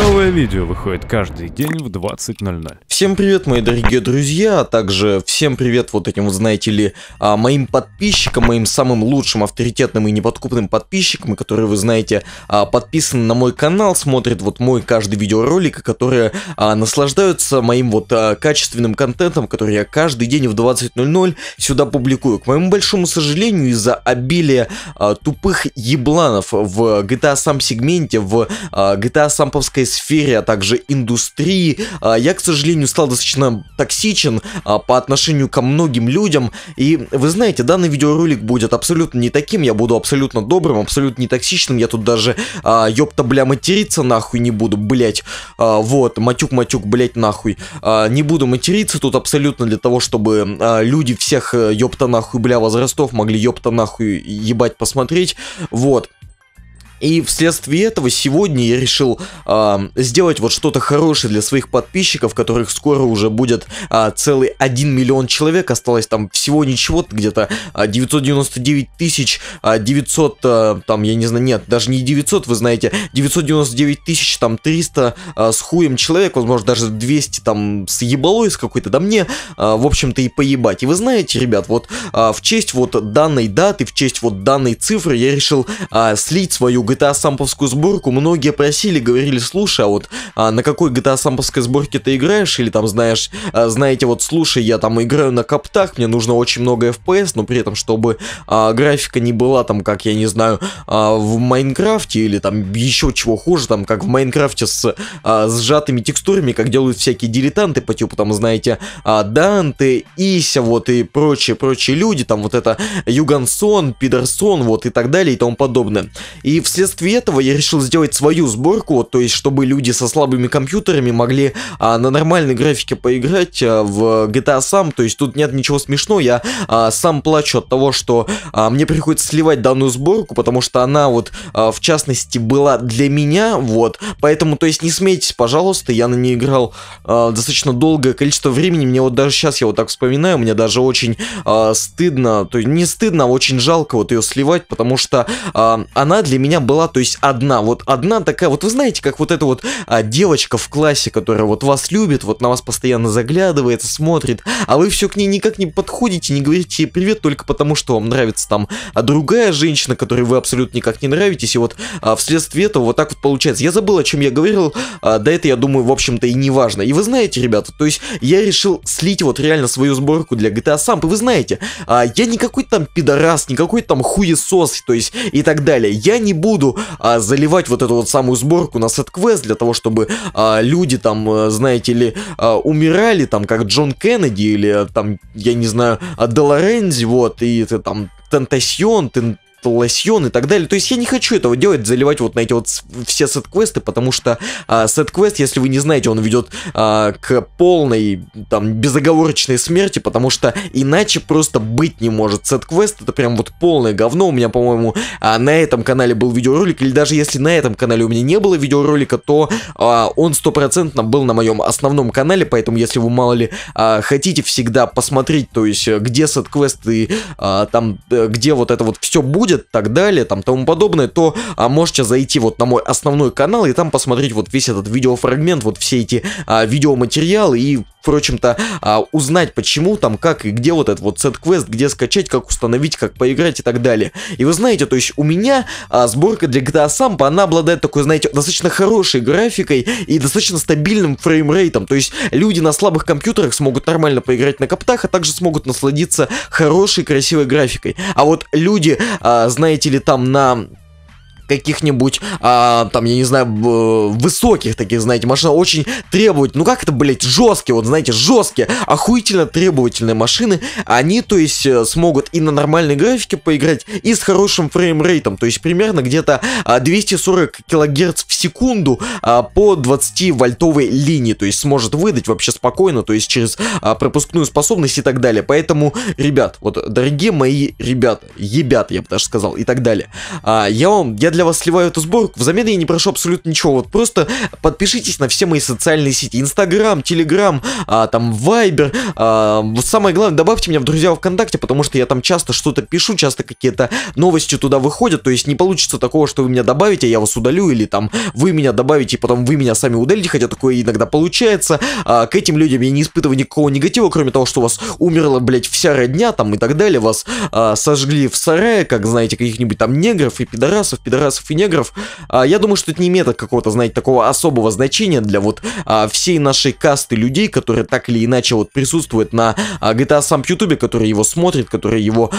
no Новое видео выходит каждый день в 20.00. Всем привет, мои дорогие друзья, а также всем привет вот этим, вот, знаете ли, а, моим подписчикам, моим самым лучшим, авторитетным и неподкупным подписчикам, которые, вы знаете, а, подписаны на мой канал, смотрят вот мой каждый видеоролик, которые а, наслаждаются моим вот качественным контентом, который я каждый день в 20.00 сюда публикую. К моему большому сожалению, из-за обилия тупых ебланов в GTA сам сегменте, в GTA самповской сфере, сфере, а также индустрии. А, я, к сожалению, стал достаточно токсичен а, по отношению ко многим людям. И вы знаете, данный видеоролик будет абсолютно не таким. Я буду абсолютно добрым, абсолютно не токсичным. Я тут даже, а, ёпта, бля, материться нахуй не буду, блять. Вот, матюк-матюк, блять, нахуй. Не буду материться тут абсолютно для того, чтобы люди всех, э, ёпта, нахуй, бля, возрастов могли, ёпта, нахуй, ебать посмотреть. Вот. И вследствие этого сегодня я решил э, сделать вот что-то хорошее для своих подписчиков, которых скоро уже будет э, целый 1 миллион человек. Осталось там всего ничего, где-то 999 а, тысяч, 900, э, там, я не знаю, нет, даже не 900, вы знаете, 999 тысяч, там, 300 э, с хуем человек, возможно, даже 200, там, с ебалой с какой-то, да мне, э, в общем-то, и поебать. И вы знаете, ребят, вот э, в честь вот данной даты, в честь вот данной цифры я решил э, слить свою GTA самповскую сборку, многие просили, говорили, слушай, а вот а на какой GTA самповской сборке ты играешь, или там знаешь, а, знаете, вот слушай, я там играю на каптах, мне нужно очень много FPS, но при этом, чтобы а, графика не была там, как я не знаю, а, в Майнкрафте, или там еще чего хуже, там, как в Майнкрафте с а, сжатыми текстурами, как делают всякие дилетанты, по типу там, знаете, а, Данте, Ися, вот и прочие-прочие люди, там вот это Югансон, Пидерсон, вот и так далее и тому подобное. И в вследствие этого я решил сделать свою сборку, то есть чтобы люди со слабыми компьютерами могли а, на нормальной графике поиграть а, в GTA сам, то есть тут нет ничего смешного, я а, сам плачу от того, что а, мне приходится сливать данную сборку, потому что она вот а, в частности была для меня, вот, поэтому, то есть не смейтесь, пожалуйста, я на ней играл а, достаточно долгое количество времени, мне вот даже сейчас я вот так вспоминаю, мне даже очень а, стыдно, то есть не стыдно, а очень жалко вот ее сливать, потому что а, она для меня была, то есть одна, вот одна такая, вот вы знаете, как вот эта вот а, девочка в классе, которая вот вас любит, вот на вас постоянно заглядывает, смотрит, а вы все к ней никак не подходите, не говорите ей привет только потому, что вам нравится там а другая женщина, которой вы абсолютно никак не нравитесь, и вот а, вследствие этого вот так вот получается. Я забыл, о чем я говорил, а, до этого я думаю, в общем-то, и не важно. И вы знаете, ребята, то есть я решил слить вот реально свою сборку для GTA Samp, и вы знаете, а, я не какой-то там пидорас, не какой-то там хуесос, то есть и так далее. Я не буду буду а, заливать вот эту вот самую сборку на сет-квест для того, чтобы а, люди там, э, знаете ли, а, умирали там, как Джон Кеннеди или э, там, я не знаю, а, Делорензи, вот, и там Тентасьон, Тентасьон, лосьон и так далее. То есть я не хочу этого делать, заливать вот на эти вот все сет-квесты, потому что а, сет-квест, если вы не знаете, он ведет а, к полной, там, безоговорочной смерти, потому что иначе просто быть не может. Сет-квест это прям вот полное говно. У меня, по-моему, а, на этом канале был видеоролик, или даже если на этом канале у меня не было видеоролика, то а, он стопроцентно был на моем основном канале, поэтому если вы, мало ли, а, хотите всегда посмотреть, то есть где сет-квест и а, там, э, где вот это вот все будет, будет, так далее, там тому подобное, то а, можете зайти вот на мой основной канал и там посмотреть вот весь этот видеофрагмент, вот все эти а, видеоматериалы и впрочем-то, а, узнать, почему там, как и где вот этот вот сет-квест, где скачать, как установить, как поиграть и так далее. И вы знаете, то есть у меня а, сборка для GTA Sampa, она обладает такой, знаете, достаточно хорошей графикой и достаточно стабильным фреймрейтом. То есть люди на слабых компьютерах смогут нормально поиграть на коптах, а также смогут насладиться хорошей, красивой графикой. А вот люди, а, знаете ли, там на каких-нибудь, а, там, я не знаю, высоких таких, знаете, машина очень требует ну как это, блять, жесткие, вот, знаете, жесткие, охуительно требовательные машины, они, то есть, э, смогут и на нормальной графике поиграть, и с хорошим фреймрейтом, то есть, примерно где-то 240 а, килогерц в секунду а, по 20-вольтовой линии, то есть, сможет выдать вообще спокойно, то есть, через а, пропускную способность и так далее, поэтому, ребят, вот, дорогие мои ребята, ебята, я бы даже сказал, и так далее, а, я вам, я для для вас сливаю эту сборку, взамен я не прошу абсолютно ничего, вот просто подпишитесь на все мои социальные сети, Инстаграм, Телеграм, а, там Вайбер, а, самое главное, добавьте меня в друзья ВКонтакте, потому что я там часто что-то пишу, часто какие-то новости туда выходят, то есть не получится такого, что вы меня добавите, я вас удалю, или там вы меня добавите, и потом вы меня сами удалите, хотя такое иногда получается, а, к этим людям я не испытываю никакого негатива, кроме того, что у вас умерла, блядь, вся родня там и так далее, вас а, сожгли в сарае, как, знаете, каких-нибудь там негров и пидорасов, пидорасов кавказцев и негров, а, я думаю, что это не имеет какого-то, знаете, такого особого значения для вот а, всей нашей касты людей, которые так или иначе вот присутствуют на а, GTA сам Ютубе, которые его смотрят, которые его,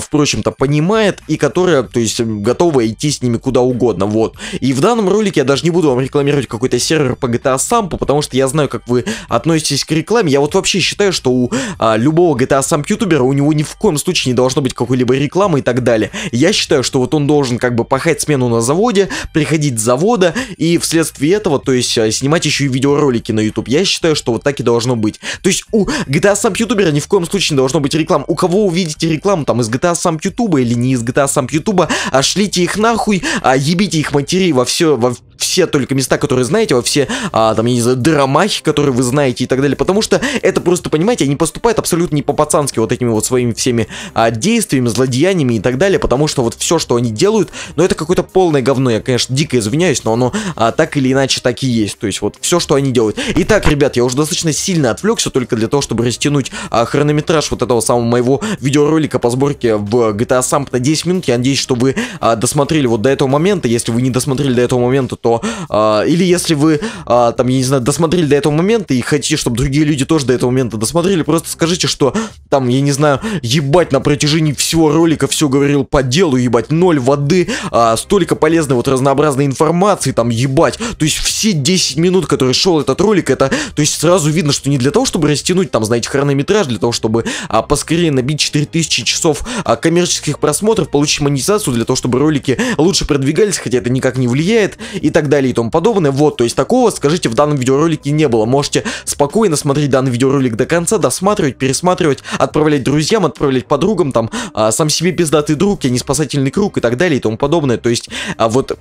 впрочем-то, понимает и которые, то есть, готовы идти с ними куда угодно, вот. И в данном ролике я даже не буду вам рекламировать какой-то сервер по GTA Сампу, потому что я знаю, как вы относитесь к рекламе. Я вот вообще считаю, что у а, любого GTA Самп ютубера у него ни в коем случае не должно быть какой-либо рекламы и так далее. Я считаю, что вот он должен как бы пахать смену смену на заводе, приходить с завода и вследствие этого, то есть э, снимать еще и видеоролики на YouTube. Я считаю, что вот так и должно быть. То есть у GTA сам ютубера ни в коем случае не должно быть реклам. У кого увидите рекламу там из GTA сам ютуба или не из GTA сам ютуба, а шлите их нахуй, а ебите их матери во все, во все только места, которые знаете, во все, а, там, я не знаю, драмахи, которые вы знаете и так далее, потому что это просто, понимаете, они поступают абсолютно не по-пацански вот этими вот своими всеми а, действиями, злодеяниями и так далее, потому что вот все, что они делают, ну, это какое-то полное говно, я, конечно, дико извиняюсь, но оно а, так или иначе так и есть, то есть вот все, что они делают. Итак, ребят, я уже достаточно сильно отвлекся только для того, чтобы растянуть а, хронометраж вот этого самого моего видеоролика по сборке в GTA Samp на 10 минут, я надеюсь, что вы а, досмотрели вот до этого момента, если вы не досмотрели до этого момента, что... А, или если вы, а, там, я не знаю, досмотрели до этого момента и хотите, чтобы другие люди тоже до этого момента досмотрели, просто скажите, что там, я не знаю, ебать, на протяжении всего ролика все говорил по делу, ебать, ноль воды, а, столько полезной вот разнообразной информации, там, ебать. То есть все 10 минут, которые шел этот ролик, это, то есть сразу видно, что не для того, чтобы растянуть, там, знаете, хронометраж, для того, чтобы а, поскорее набить 4000 часов а, коммерческих просмотров, получить монетизацию, для того, чтобы ролики лучше продвигались, хотя это никак не влияет, и так далее и тому подобное. Вот, то есть такого, скажите, в данном видеоролике не было. Можете спокойно смотреть данный видеоролик до конца, досматривать, пересматривать, отправлять друзьям, отправлять подругам, там, а, сам себе пиздатый друг, я не спасательный круг и так далее и тому подобное. То есть, а вот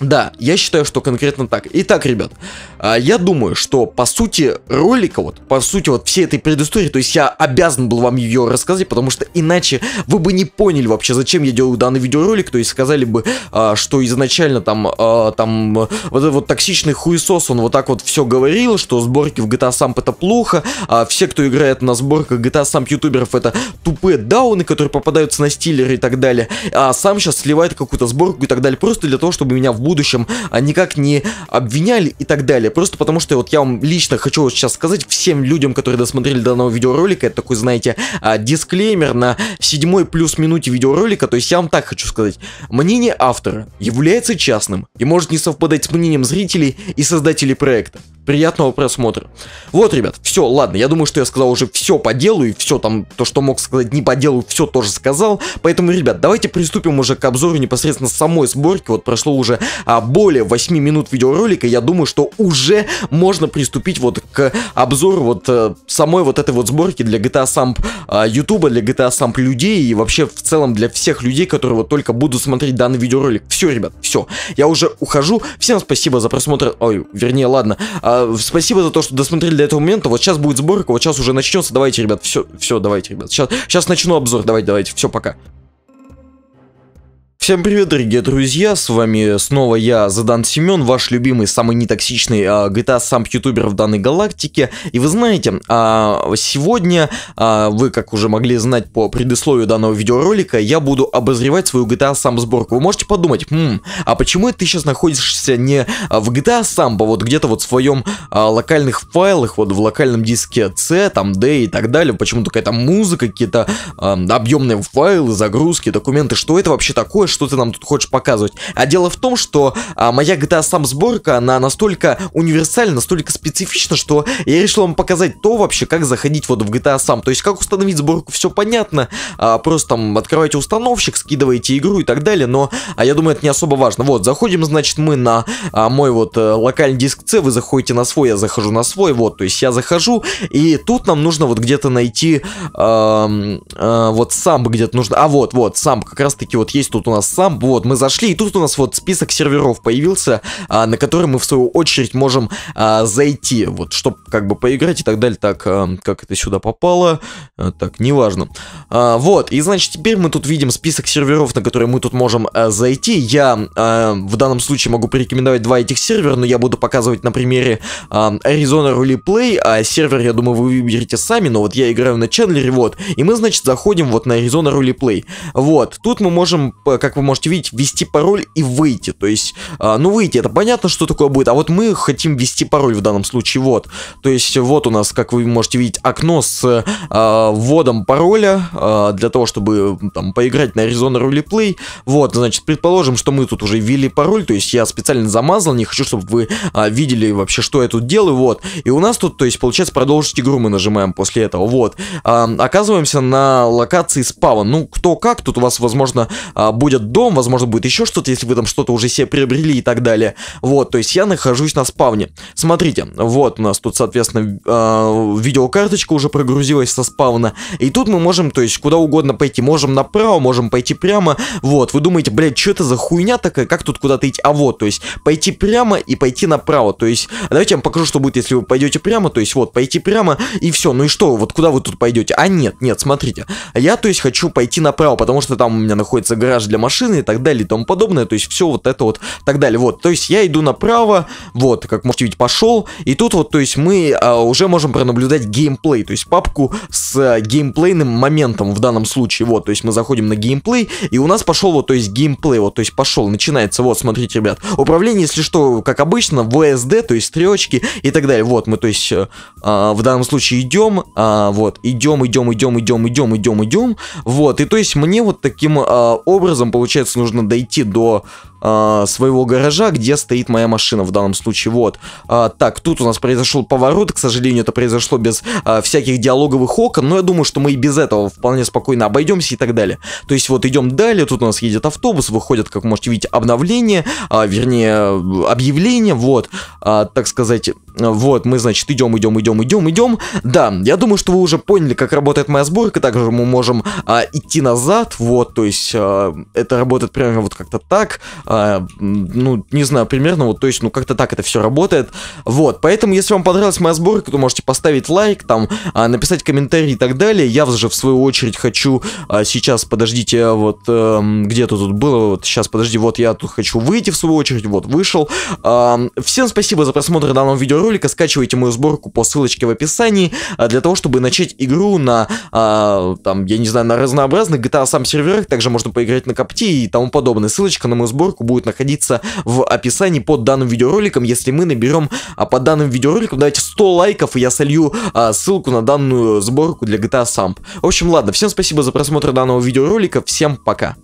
да, я считаю, что конкретно так. Итак, ребят, а, я думаю, что по сути ролика, вот, по сути вот всей этой предыстории, то есть я обязан был вам ее рассказать, потому что иначе вы бы не поняли вообще, зачем я делаю данный видеоролик, то есть сказали бы, а, что изначально там, а, там, вот этот вот токсичный хуесос, он вот так вот все говорил, что сборки в GTA Samp это плохо, а все, кто играет на сборках GTA Samp ютуберов, это тупые дауны, которые попадаются на стилеры и так далее, а сам сейчас сливает какую-то сборку и так далее, просто для того, чтобы меня в будущем а никак не обвиняли и так далее. Просто потому, что вот я вам лично хочу вот сейчас сказать всем людям, которые досмотрели данного видеоролика, это такой, знаете, а, дисклеймер на седьмой плюс минуте видеоролика, то есть я вам так хочу сказать. Мнение автора является частным и может не совпадать с мнением зрителей и создателей проекта приятного просмотра. Вот, ребят, все, ладно, я думаю, что я сказал уже все по делу, и все там, то, что мог сказать не по делу, все тоже сказал, поэтому, ребят, давайте приступим уже к обзору непосредственно самой сборки, вот прошло уже а, более 8 минут видеоролика, я думаю, что уже можно приступить вот к обзору вот а, самой вот этой вот сборки для GTA Samp а, YouTube, для GTA Samp людей, и вообще в целом для всех людей, которые вот только будут смотреть данный видеоролик. Все, ребят, все, я уже ухожу, всем спасибо за просмотр, ой, вернее, ладно, а, а, спасибо за то, что досмотрели до этого момента. Вот сейчас будет сборка, вот сейчас уже начнется. Давайте, ребят, все, все, давайте, ребят. Сейчас, сейчас начну обзор. Давайте, давайте, все, пока. Всем привет, дорогие друзья, с вами снова я, Задан Семен, ваш любимый, самый нетоксичный а, GTA самп ютубер в данной галактике. И вы знаете, а, сегодня, а, вы как уже могли знать по предисловию данного видеоролика, я буду обозревать свою GTA сам сборку. Вы можете подумать, М, «Хм, а почему ты сейчас находишься не а, в GTA сам, а вот где-то вот в своем а, локальных файлах, вот в локальном диске C, там D и так далее, почему-то какая-то музыка, какие-то а, объемные файлы, загрузки, документы, что это вообще такое, что ты нам тут хочешь показывать. А дело в том, что а, моя GTA сам сборка, она настолько универсальна, настолько специфична, что я решил вам показать то вообще, как заходить вот в GTA сам. То есть, как установить сборку, все понятно. А, просто там открываете установщик, скидываете игру и так далее, но а я думаю, это не особо важно. Вот, заходим, значит, мы на а, мой вот а, локальный диск C, вы заходите на свой, я захожу на свой, вот, то есть я захожу, и тут нам нужно вот где-то найти, э, э, вот сам где-то нужно, а вот, вот, сам, как раз таки вот есть тут у нас сам. Вот, мы зашли, и тут у нас вот список серверов появился, а, на который мы в свою очередь можем а, зайти, вот, чтобы как бы поиграть и так далее. Так, а, как это сюда попало, а, так, неважно. А, вот, и значит, теперь мы тут видим список серверов, на которые мы тут можем а, зайти. Я а, в данном случае могу порекомендовать два этих сервера, но я буду показывать на примере а, Arizona Rally Play, а сервер, я думаю, вы выберете сами, но вот я играю на Чендлере, вот, и мы, значит, заходим вот на Arizona Rally Play. Вот, тут мы можем, как как вы можете видеть, ввести пароль и выйти. То есть, э, ну выйти, это понятно, что такое будет, а вот мы хотим ввести пароль в данном случае, вот. То есть, вот у нас, как вы можете видеть, окно с э, вводом пароля э, для того, чтобы там поиграть на Arizona Roleplay. Вот, значит, предположим, что мы тут уже ввели пароль, то есть я специально замазал, не хочу, чтобы вы э, видели вообще, что я тут делаю, вот. И у нас тут, то есть, получается, продолжить игру мы нажимаем после этого, вот. Э, оказываемся на локации спава. Ну, кто как, тут у вас, возможно, э, будет будет дом, возможно, будет еще что-то, если вы там что-то уже себе приобрели и так далее. Вот, то есть я нахожусь на спавне. Смотрите, вот у нас тут, соответственно, э, видеокарточка уже прогрузилась со спавна. И тут мы можем, то есть, куда угодно пойти. Можем направо, можем пойти прямо. Вот, вы думаете, блядь, что это за хуйня такая? Как тут куда-то идти? А вот, то есть, пойти прямо и пойти направо. То есть, давайте я вам покажу, что будет, если вы пойдете прямо. То есть, вот, пойти прямо и все. Ну и что, вот куда вы тут пойдете? А нет, нет, смотрите. Я, то есть, хочу пойти направо, потому что там у меня находится гараж для машин машины и так далее и тому подобное. То есть все вот это вот так далее. Вот, то есть я иду направо, вот, как можете видеть, пошел. И тут вот, то есть мы а, уже можем пронаблюдать геймплей, то есть папку с а, геймплейным моментом в данном случае. Вот, то есть мы заходим на геймплей, и у нас пошел вот, то есть геймплей, вот, то есть пошел, начинается, вот, смотрите, ребят. Управление, если что, как обычно, ВСД, то есть стрелочки и так далее. Вот, мы, то есть, э, а, в данном случае идем, а, вот, идем, идем, идем, идем, идем, идем, идем. Вот, и то есть мне вот таким а, образом получается, нужно дойти до а, своего гаража, где стоит моя машина в данном случае. Вот. Э, так, тут у нас произошел поворот, к сожалению, это произошло без э, всяких диалоговых окон, но я думаю, что мы и без этого вполне спокойно обойдемся и так далее. То есть вот идем далее, тут у нас едет автобус, выходят, как можете видеть, обновление, э, вернее, объявление, вот, э, так сказать, вот, мы, значит, идем, идем, идем, идем, идем. Да, я думаю, что вы уже поняли, как работает моя сборка, также мы можем э, идти назад, вот, то есть э, это работает примерно вот как-то так, э, а, ну, не знаю, примерно, вот, то есть, ну, как-то так это все работает. Вот, поэтому, если вам понравилась моя сборка, то можете поставить лайк, там, а, написать комментарий и так далее. Я же, в свою очередь, хочу а, сейчас, подождите, вот, эм, где-то тут было, вот, сейчас, подожди, вот, я тут хочу выйти, в свою очередь, вот, вышел. Всем спасибо за просмотр данного видеоролика, скачивайте мою сборку по ссылочке в описании, для того, чтобы начать игру на, там, я не знаю, на разнообразных GTA сам серверах, также можно поиграть на копте и тому подобное. Ссылочка на мою сборку ссылка будет находиться в описании под данным видеороликом, если мы наберем а, под данным видеороликом, давайте 100 лайков, и я солью а, ссылку на данную сборку для GTA Samp. В общем, ладно, всем спасибо за просмотр данного видеоролика, всем пока.